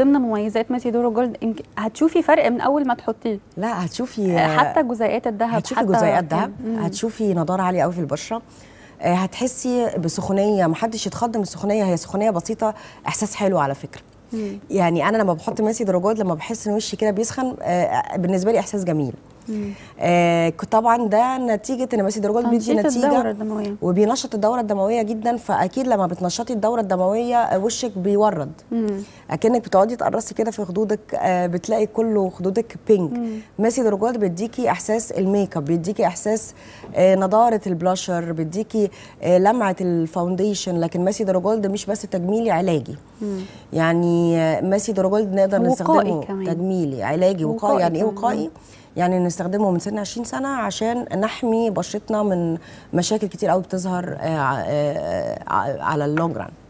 ضمن مميزات ميسي جولد يمكن هتشوفي فرق من اول ما تحطيه لا هتشوفي آه، حتى جزيئات الذهب هتشوفي جزيئات الذهب يعني، هتشوفي نضاره عاليه قوي في البشره آه، هتحسي بسخونيه محدش يتخض من السخونيه هي سخونيه بسيطه احساس حلو على فكره يعني انا لما بحط ماسي دروجات لما بحس ان وشي كده بيسخن آه، بالنسبه لي احساس جميل آه طبعا ده نتيجه ان بس الدرجات بتدي نتيجه الدوره الدمويه وبينشط الدوره الدمويه جدا فاكيد لما بتنشطي الدوره الدمويه آه، وشك بيورد اكنك بتقعدي تقرصي كده في خدودك آه بتلاقي كله خدودك بينك ماسي درجات بيديكي احساس الميك اب بيديكي احساس آه نضاره البلاشر بيديكي آه لمعه الفاونديشن لكن ماسي درجات ده مش بس تجميلي علاجي مم. يعني آه، ماسي درجات نقدر نستخدمه كمان. تجميلي علاجي وقائي, وقائي يعني ايه وقائي مم. يعني نستخدمه من سن 20 سنه عشان نحمي بشرتنا من مشاكل كتير قوي بتظهر آه، آه، آه، على اللونج ران